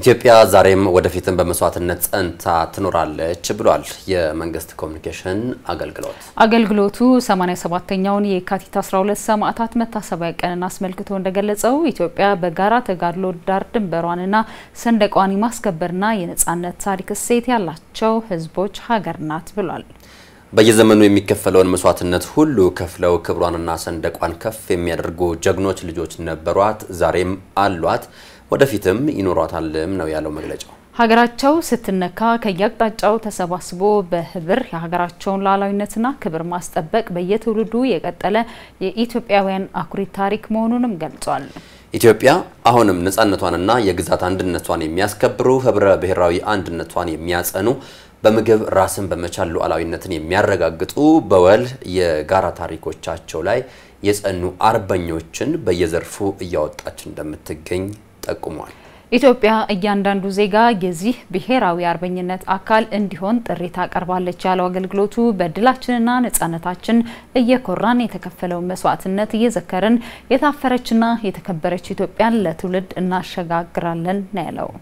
ኢትዮጵያ ዛሬም ወደፊትም በመስዋዕትነት ጸንታ ትኖራለች ብሏል የመንግስት ኮሚኒኬሽን አገልግሎት። አገልግሎቱ 87ኛውን የካቲት 12 ሰማዕታት መታሰቢያ ቀንን አስመልክቶ እንደገለጸው ኢትዮጵያ በጋራ ተጋድሎ ዳር ድንበሯንና ሰንደቋን የማስከበርና የነጻነት ታሪክ እሴት ያላቸው ህዝቦች ሀገር ናት ብሏል። በየዘመኑ የሚከፈለውን መስዋዕትነት ሁሉ ከፍለው ክብሯንና ሰንደቋን ከፍ የሚያደርጉ ጀግኖች ልጆች ነበሯት፣ ዛሬም አሏት። ወደፊትም ይኖሯታልም ነው ያለው መግለጫው። ሀገራቸው ስትነካ ከየአቅጣጫው ተሰባስቦ በህብር የሀገራቸውን ሉዓላዊነትና ክብር ማስጠበቅ በየትውልዱ የቀጠለ የኢትዮጵያውያን አኩሪ ታሪክ መሆኑንም ገልጿል። ኢትዮጵያ አሁንም ነፃነቷንና የግዛት አንድነቷን የሚያስከብሩ ህብረ ብሔራዊ አንድነቷን የሚያጸኑ በምግብ ራስን በመቻል ሉዓላዊነትን የሚያረጋግጡ በወል የጋራ ታሪኮቻቸው ላይ የጸኑ አርበኞችን በየዘርፉ እያወጣች እንደምትገኝ ጠቁሟል። ኢትዮጵያ እያንዳንዱ ዜጋ የዚህ ብሔራዊ አርበኝነት አካል እንዲሆን ጥሪ ታቀርባለች ያለው አገልግሎቱ በድላችንና ነጻነታችን እየኮራን የተከፈለውን መስዋዕትነት እየዘከርን የታፈረችና የተከበረች ኢትዮጵያን ለትውልድ እናሸጋግራለን ነው ያለው።